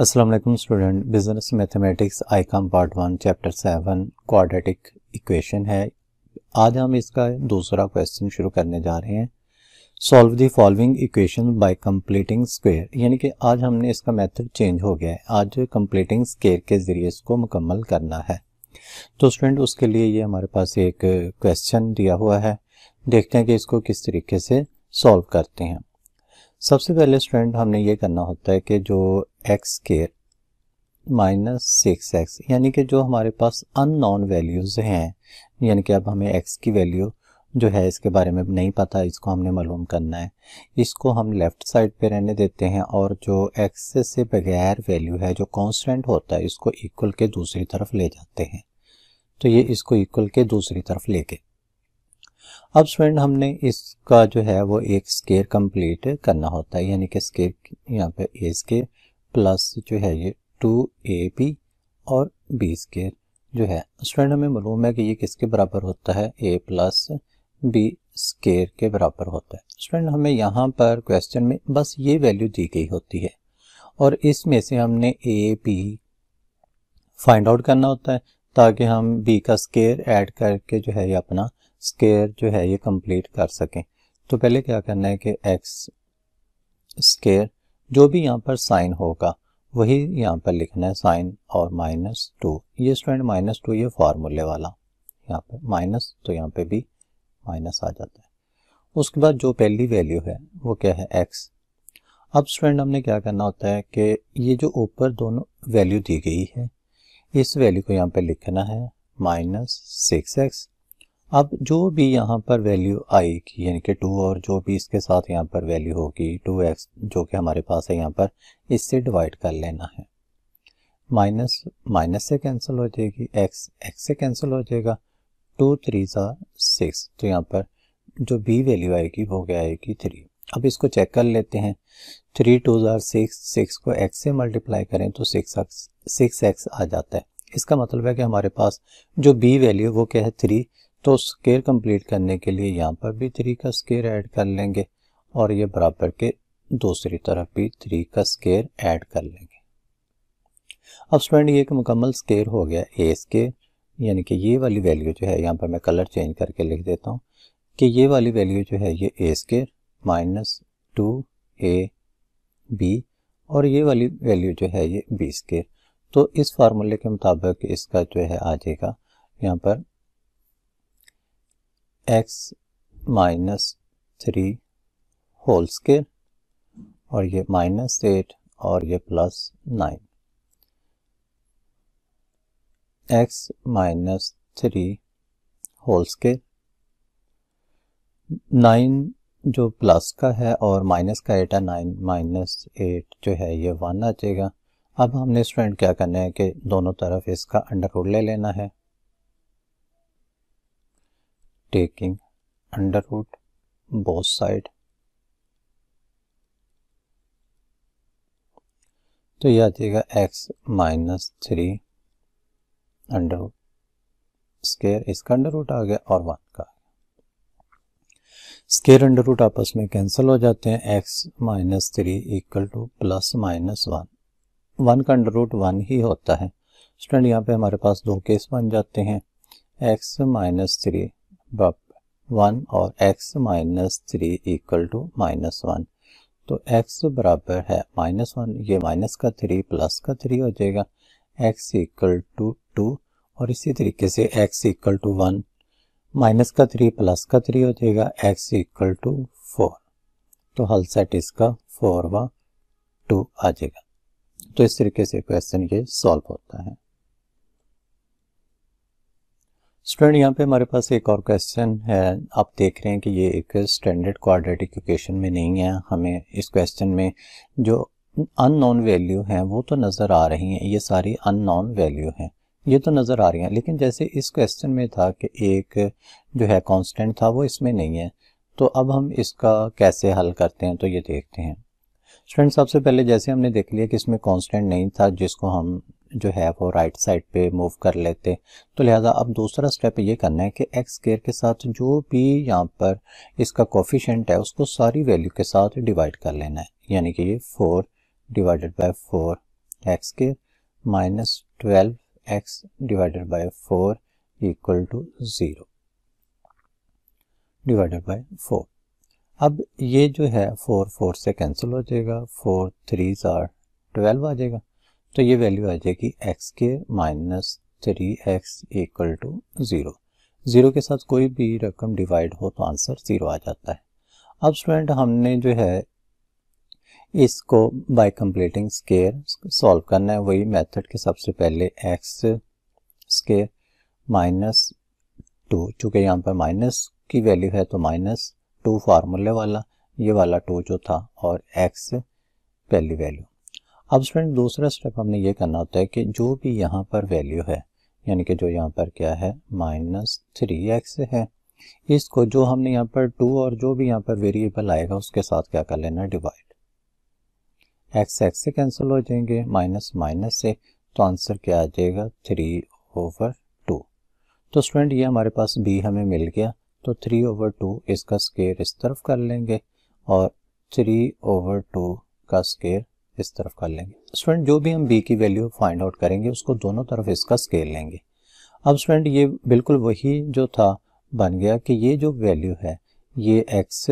Aslam student business mathematics ICom part one chapter seven quadratic equation है आज हम इसका दूसरा क्वेश्चन शुरू करने जा रहे हैं solve the following equation by completing square यानी कि आज हमने इसका मेथड चेंज हो गया है आज कंप्लीटिंग स्केयर के ज़रिए इसको मुकम्मल करना है तो स्टूडेंट उसके लिए ये हमारे पास एक क्वेश्चन दिया हुआ है देखते हैं कि इसको किस तरीके से सॉल्व करते हैं सबसे पहले स्टूडेंट हमने ये करना होता है कि जो x square minus six x यानी कि जो हमारे पास अननोन वैल्यूज़ हैं यानी कि अब हमें एक्स की वैल्यू जो है इसके बारे में नहीं पता इसको हमने मालूम करना है इसको हम लेफ़्ट साइड पे रहने देते हैं और जो एक्स से बगैर वैल्यू है जो कांस्टेंट होता है इसको इक्वल के दूसरी तरफ ले जाते हैं तो ये इसको इक्वल के दूसरी तरफ लेके अब स्टूडेंट हमने इसका जो है वो एक स्केयर कंप्लीट करना होता है यानी कि स्केयर यहाँ पे ए स्केयर प्लस जो है ये टू ए बी और बी स्केयर जो है स्टूडेंट हमें मालूम है कि ये किसके बराबर होता है ए प्लस बी स्केयर के बराबर होता है स्टूडेंट हमें यहाँ पर क्वेश्चन में बस ये वैल्यू दी गई होती है और इसमें से हमने ए बी फाइंड आउट करना होता है ताकि हम बी का स्केयर ऐड करके जो है ये अपना स्केयर जो है ये कंप्लीट कर सकें तो पहले क्या करना है कि एक्स स्केयर जो भी यहाँ पर साइन होगा वही यहाँ पर लिखना है साइन और माइनस टू ये स्टूडेंट माइनस टू ये फार्मूले वाला यहाँ पर माइनस तो यहाँ पे भी माइनस आ जाता है उसके बाद जो पहली वैल्यू है वो क्या है एक्स अब स्टूडेंट हमने क्या करना होता है कि ये जो ऊपर दोनों वैल्यू दी गई है इस वैल्यू को यहाँ पर लिखना है माइनस सिक्स एक्स अब जो भी यहाँ पर वैल्यू आएगी यानी कि टू और जो भी इसके साथ यहाँ पर वैल्यू होगी टू एक्स जो कि हमारे पास है यहाँ पर इससे डिवाइड कर लेना है माइनस माइनस से कैंसिल हो जाएगी एक्स एक्स से कैंसिल हो जाएगा टू थ्री सा सिक्स तो यहाँ पर जो बी वैल्यू आएगी वो क्या आएगी थ्री अब इसको चेक कर लेते हैं थ्री टू ज़ार सिक्स सिक्स को एक्स से मल्टीप्लाई करें तो सिक्स एक्स सिक्स एक्स आ जाता है इसका मतलब है कि हमारे पास जो बी वैल्यू वो क्या है थ्री तो स्केयर कंप्लीट करने के लिए यहाँ पर भी थ्री का स्केयर ऐड कर लेंगे और ये बराबर के दूसरी तरफ भी थ्री का स्केयर ऐड कर लेंगे अब स्टूडेंट ये एक मुकम्मल स्केयर हो गया ए स्केयर यानी कि ये वाली वैल्यू जो है यहाँ पर मैं कलर चेंज करके लिख देता हूँ कि ये वाली वैल्यू जो है ये a square minus two a b और ये वाली वैल्यू जो है ये बी स्केयर तो इस फार्मूले के मुताबिक इसका जो है आ जाएगा यहाँ पर x minus three whole square और ये माइनस एट और ये plus nine x minus three whole square nine जो प्लस का है और माइनस का एट है नाइन माइनस एट जो है ये वन आ जाएगा अब हमने स्टूडेंट क्या करना है कि दोनों तरफ इसका अंडर रूट ले लेना है taking under root both side तो यह आ जाएगा x minus three under root square इसका अंडर रूट आ गया और वन का स्केयर अंडर रूट आपस में कैंसिल हो जाते हैं x minus three equal to plus minus one one का अंडर रूट वन ही होता है स्टूडेंट यहाँ पे हमारे पास दो केस बन जाते हैं एक्स माइनस थ्री बप वन और x minus three equal to minus one तो x बराबर है माइनस वन ये माइनस का थ्री प्लस का थ्री हो जाएगा x इक्वल टू टू और इसी तरीके से x equal to one minus का थ्री प्लस का थ्री हो जाएगा x इक्वल टू फोर तो हल सेट इसका फोर व टू आ जाएगा तो इस तरीके से क्वेश्चन ये सॉल्व होता है स्टूडेंट यहाँ पे हमारे पास एक और क्वेश्चन है आप देख रहे हैं कि ये एक स्टैंडर्ड क्वाड्रेटिक इक्वेशन में नहीं है हमें इस क्वेश्चन में जो अननोन वैल्यू हैं वो तो नज़र आ रही हैं ये सारी अननोन वैल्यू हैं ये तो नज़र आ रही हैं लेकिन जैसे इस क्वेश्चन में था कि एक जो है कॉन्स्टेंट था वो इसमें नहीं है तो अब हम इसका कैसे हल करते हैं तो ये देखते हैं स्टूडेंट सबसे पहले जैसे हमने देख लिया कि इसमें कॉन्स्टेंट नहीं था जिसको हम जो है वो राइट साइड पे मूव कर लेते हैं तो लिहाजा अब दूसरा स्टेप ये करना है कि एक्स केयर के साथ जो भी यहाँ पर इसका कोफिशेंट है उसको सारी वैल्यू के साथ डिवाइड कर लेना है यानी कि ये four divided by four x square minus twelve x divided by four equal to zero divided by four अब ये जो है फोर फोर से कैंसिल हो जाएगा फोर थ्री ज़ार ट्वेल्व आ जाएगा तो ये वैल्यू आ जाएगी एक्स के minus three x equal to zero zero के साथ कोई भी रकम डिवाइड हो तो आंसर ज़ीरो आ जाता है अब स्टूडेंट हमने जो है इसको बाय कंप्लीटिंग स्केयर सॉल्व करना है वही मेथड के सबसे पहले एक्स स्केयर माइनस टू चूँकि यहाँ पर माइनस की वैल्यू है तो माइनस टू फार्मूले वाला ये वाला टू जो था और एक्स पहली वैल्यू अब स्टूडेंट दूसरा स्टेप हमने ये करना होता है कि जो भी यहाँ पर वैल्यू है यानी कि जो यहाँ पर क्या है माइनस थ्री एक्स है इसको जो हमने यहाँ पर टू और जो भी यहाँ पर वेरिएबल आएगा उसके साथ क्या कर लेना डिवाइड एक्स एक्स से कैंसिल हो जाएंगे माइनस माइनस से तो आंसर क्या आ जाएगा थ्री ओवर टू तो स्टूडेंट ये हमारे पास बी हमें मिल गया तो थ्री ओवर टू इसका स्केयर इस तरफ कर लेंगे और थ्री ओवर टू का स्केयर इस तरफ कर लेंगे स्टूडेंट जो भी हम बी की वैल्यू फाइंड आउट करेंगे उसको दोनों तरफ इसका स्केल लेंगे अब स्टूडेंट ये बिल्कुल वही जो था बन गया कि ये जो वैल्यू है ये एक्स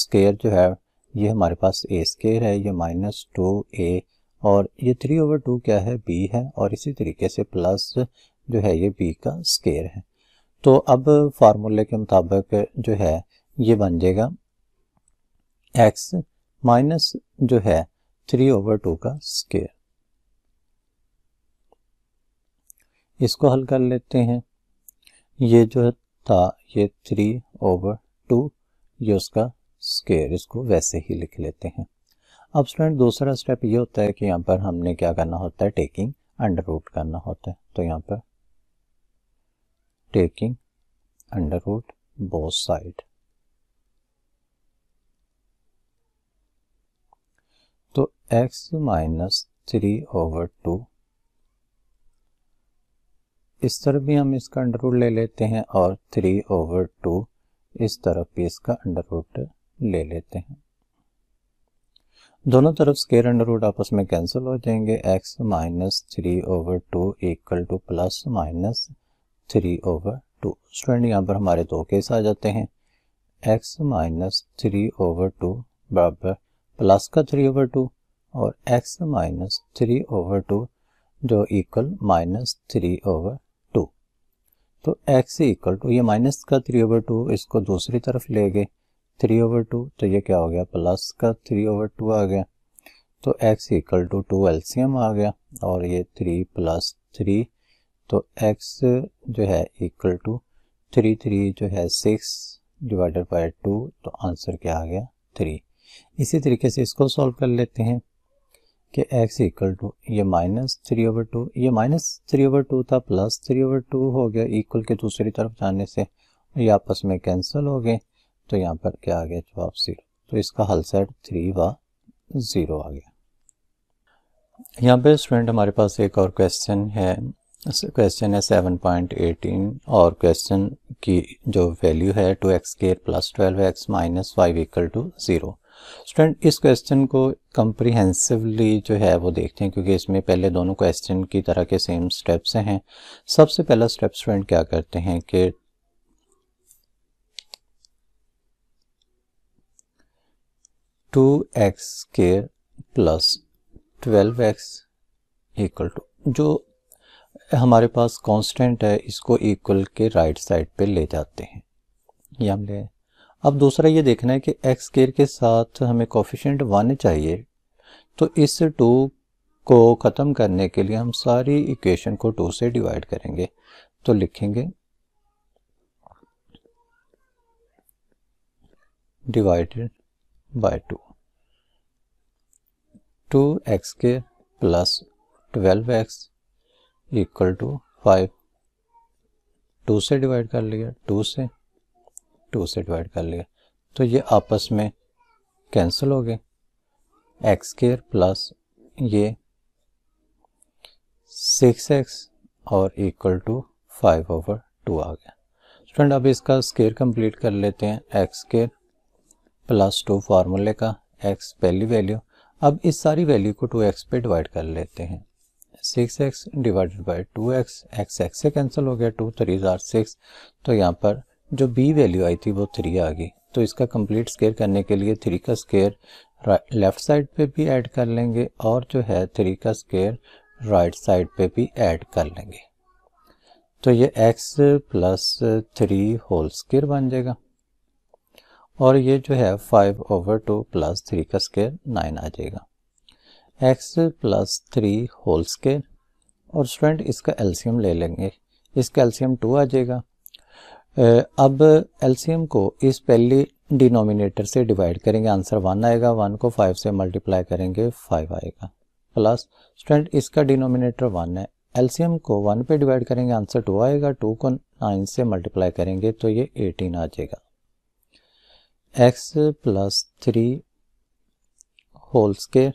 स्केयर जो है ये हमारे पास ए स्केयर है ये माइनस टू ए और ये थ्री ओवर टू क्या है बी है और इसी तरीके से प्लस जो है ये बी का स्केयर है तो अब फार्मूले के मुताबिक जो है ये बन जाएगा एक्स माइनस जो है थ्री ओवर टू का स्केयर इसको हल कर लेते हैं ये जो था ये थ्री ओवर टू ये उसका स्केयर इसको वैसे ही लिख लेते हैं अब स्टूडेंट दूसरा स्टेप ये होता है कि यहाँ पर हमने क्या करना होता है टेकिंग अंडर रूट करना होता है तो यहाँ पर taking under root both side x minus three over two इस तरफ भी हम इसका अंडर रूट ले लेते हैं और थ्री ओवर टू इस तरफ भी इसका अंडर रूट ले लेते हैं दोनों तरफ स्केयर अंडर रूट आपस में कैंसिल हो जाएंगे x minus three over two equal to plus minus three over two student यहाँ पर हमारे दो केस आ जाते हैं x minus three over two बराबर प्लस का थ्री ओवर टू और x minus three over two जो equal minus three over two तो एक्स इक्वल टू ये माइनस का थ्री ओवर टू इसको दूसरी तरफ ले गए थ्री ओवर टू तो ये क्या हो गया प्लस का थ्री ओवर टू आ गया तो x equal to two LCM आ गया और ये थ्री प्लस थ्री तो एक्स जो है इक्वल टू थ्री थ्री जो है सिक्स डिवाइडेड बाय टू तो आंसर क्या आ गया थ्री इसी तरीके से इसको सॉल्व कर लेते हैं कि x इक्वल टू ये माइनस थ्री ओवर टू ये माइनस थ्री ओवर टू था प्लस थ्री ओवर टू हो गया इक्वल के दूसरी तरफ जाने से ये आपस में कैंसिल हो गए तो यहाँ पर क्या आ गया जवाब जीरो तो इसका हल सेट थ्री व ज़ीरो आ गया यहाँ पे स्टूडेंट हमारे पास एक और क्वेश्चन है क्वेश्चन है सेवन पॉइंट एटीन और क्वेश्चन की जो वैल्यू है two x square plus twelve x minus five equal to zero student इस क्वेश्चन को कंप्रिहेंसिवली जो है वो देखते हैं क्योंकि इसमें पहले दोनों क्वेश्चन की तरह के सेम स्टेप्स हैं सबसे पहला स्टेप स्टूडेंट क्या करते हैं कि टू एक्स के plus twelve x equal to जो हमारे पास कांस्टेंट है इसको इक्वल के राइट साइड पे ले जाते हैं ये हम ले अब दूसरा ये देखना है कि एक्स केयर के साथ हमें कॉफिशेंट वन चाहिए तो इस टू को ख़त्म करने के लिए हम सारी इक्वेशन को टू से डिवाइड करेंगे तो लिखेंगे divided by two two x के plus twelve x equal to five two से डिवाइड कर लिया टू से टू से डिवाइड कर लिया तो ये आपस में कैंसिल हो गए एक्स स्केयर प्लस ये सिक्स एक्स और equal to five over two आ गया स्टूडेंट अब इसका स्केयर कंप्लीट कर लेते हैं एक्स स्केयर प्लस टू फार्मूले का एक्स पहली वैल्यू अब इस सारी वैल्यू को टू एक्स पे डिवाइड कर लेते हैं six x divided by two x x x से कैंसिल हो गया टू थ्री जार सिक्स तो यहाँ पर जो बी वैल्यू आई थी वो थ्री आ गई तो इसका कंप्लीट स्केयर करने के लिए थ्री का स्केयर लेफ्ट साइड पे भी ऐड कर लेंगे और जो है थ्री का स्केयर राइट साइड पे भी ऐड कर लेंगे तो ये x plus three whole square बन जाएगा और ये जो है five over two plus three का स्केयर नाइन आ जाएगा x plus three whole square और स्टूडेंट इसका एल्सीयम ले लेंगे इसका एल्सीयम टू आ जाएगा अब एलसीएम को इस पहले डिनोमिनेटर से डिवाइड करेंगे आंसर वन आएगा वन को फाइव से मल्टीप्लाई करेंगे फाइव आएगा प्लस स्टूडेंट इसका डिनोमिनेटर वन है एलसीएम को वन पे डिवाइड करेंगे आंसर टू आएगा टू को नाइन से मल्टीप्लाई करेंगे तो ये एटीन आ जाएगा एक्स प्लस थ्री होल्स के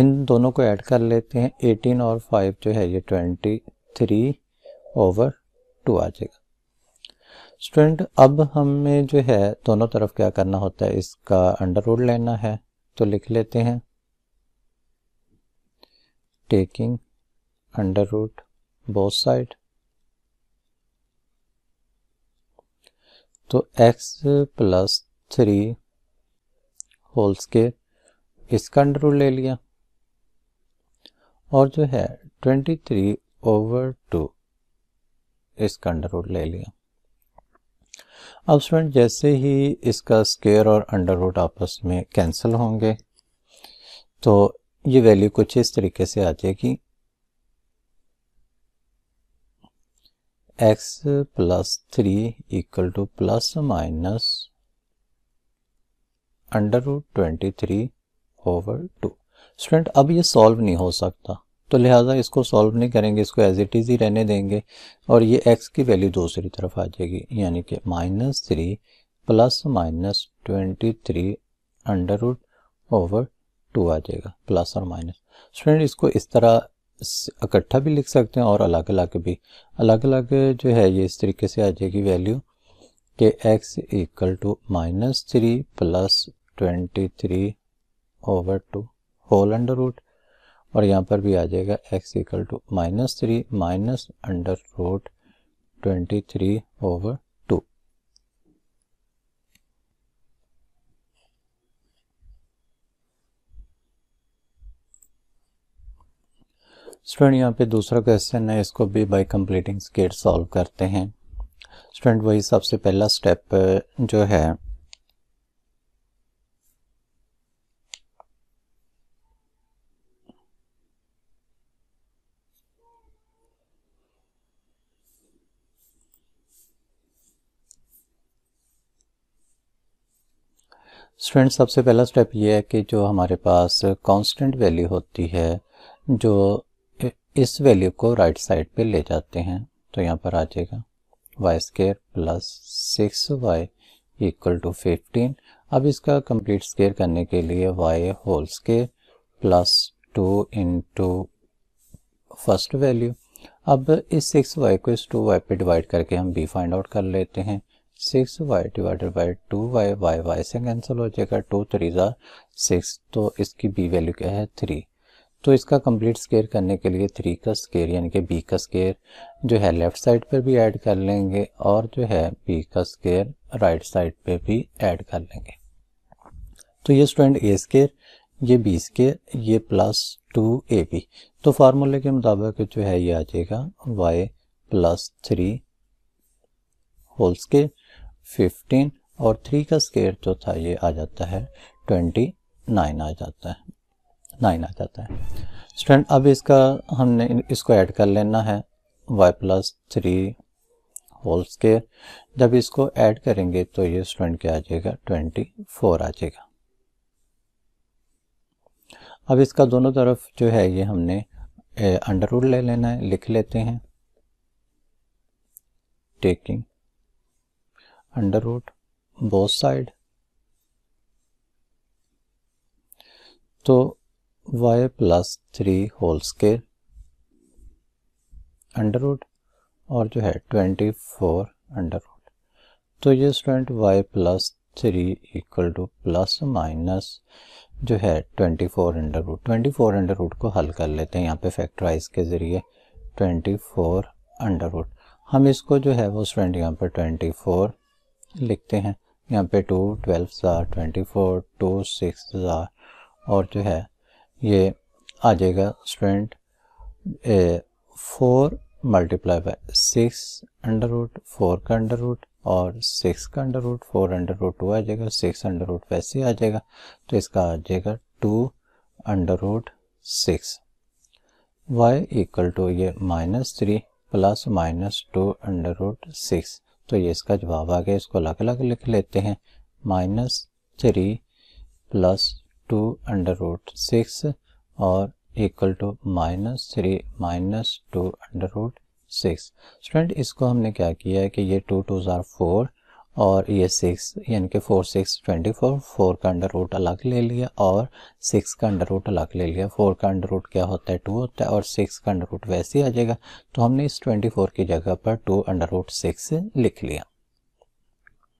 इन दोनों को ऐड कर लेते हैं एटीन और फाइव जो है ये ट्वेंटी थ्री ओवर टू आ जाएगा स्टूडेंट अब हमें जो है दोनों तरफ क्या करना होता है इसका अंडर रूट लेना है तो लिख लेते हैं taking under root both side तो x plus three whole square इसका अंडर रूट ले लिया और जो है ट्वेंटी थ्री ओवर टू इसका अंडर रूट ले लिया अब स्टूडेंट जैसे ही इसका स्केयर और अंडर रूट आपस में कैंसिल होंगे तो ये वैल्यू कुछ इस तरीके से आ जाएगी x plus three equal to plus minus under root twenty three over two student अब ये सॉल्व नहीं हो सकता तो लिहाजा इसको सॉल्व नहीं करेंगे इसको एज इट इज़ ही रहने देंगे और ये एक्स की वैल्यू दूसरी तरफ आ जाएगी यानी कि minus three plus minus twenty three under root over two आ जाएगा प्लस और माइनस स्टूडेंट इसको इस तरह इकट्ठा भी लिख सकते हैं और अलग अलग भी अलग अलग जो है ये इस तरीके से आ जाएगी वैल्यू कि x equal to minus three plus twenty three over two whole under root और यहाँ पर भी आ जाएगा x equal to minus three minus under root twenty three over two student यहाँ पे दूसरा क्वेश्चन है इसको भी बाय कंप्लीटिंग स्केट सॉल्व करते हैं स्टूडेंट वही सबसे पहला स्टेप जो है स्टूडेंट सबसे पहला स्टेप ये है कि जो हमारे पास कांस्टेंट वैल्यू होती है जो इस वैल्यू को राइट साइड पे ले जाते हैं तो यहाँ पर आ जाएगा y square plus six y equal to fifteen अब इसका कंप्लीट स्केयर करने के लिए y whole square plus two into first value अब इस सिक्स वाई को इस टू वाई पे डिवाइड करके हम बी फाइंड आउट कर लेते हैं six y divided by two y y y से कैंसिल हो जाएगा टू थ्रीज़ा सिक्स तो इसकी बी वैल्यू क्या है थ्री तो इसका कंप्लीट स्केयर करने के लिए थ्री का स्केयर यानी कि बी का स्केयर जो है लेफ्ट साइड पर भी ऐड कर लेंगे और जो है बी का स्केयर राइट साइड पर भी ऐड कर लेंगे तो ये स्टूडेंट ए स्केयर ये बी स्केयर ये प्लस टू ए बी तो फार्मूले के मुताबिक जो है ये आ जाएगा y plus three whole square fifteen और थ्री का स्केयर जो था ये आ जाता है ट्वेंटी नाइन आ जाता है नाइन आ जाता है स्टूडेंट अब इसका हमने इसको ऐड कर लेना है y plus three whole square जब इसको ऐड करेंगे तो ये स्टूडेंट क्या आ जाएगा ट्वेंटी फोर आ जाएगा अब इसका दोनों तरफ जो है ये हमने अंडर रूट ले लेना है लिख लेते हैं taking under root both side तो y plus three whole square under root और जो है ट्वेंटी फोर अंडर रूट तो ये student y plus three equal to plus minus जो है twenty four under root twenty four under root को हल कर लेते हैं यहाँ पे फैक्टराइज के ज़रिए ट्वेंटी फोर अंडर रूट हम इसको जो है वो स्टूडेंट यहाँ पर ट्वेंटी फोर लिखते हैं यहाँ पे टू ट्वेल्व ज़ार ट्वेंटी फोर टू सिक्स ज़ार और जो है ये आ जाएगा student four multiply by six under root four का अंडर रूट और सिक्स का under root four under root two आ जाएगा सिक्स अंडर रूट वैसे आ जाएगा तो इसका आ जाएगा two under root six y equal to ये minus three plus minus two under root six तो ये इसका जवाब आ गया इसको अलग अलग लिख लेते हैं minus three plus two under root six और equal to minus three minus two under root six student इसको हमने क्या किया है कि ये टू टू ज़ार फोर और ये सिक्स यानी कि four six twenty four four का अंडर रूट अलग ले लिया और सिक्स का अंडर रूट अलग ले लिया फोर का अंडर रूट क्या होता है टू होता है और सिक्स का अंडर रूट वैसे ही आ जाएगा तो हमने इस ट्वेंटी फोर की जगह पर टू अंडर रूट सिक्स लिख लिया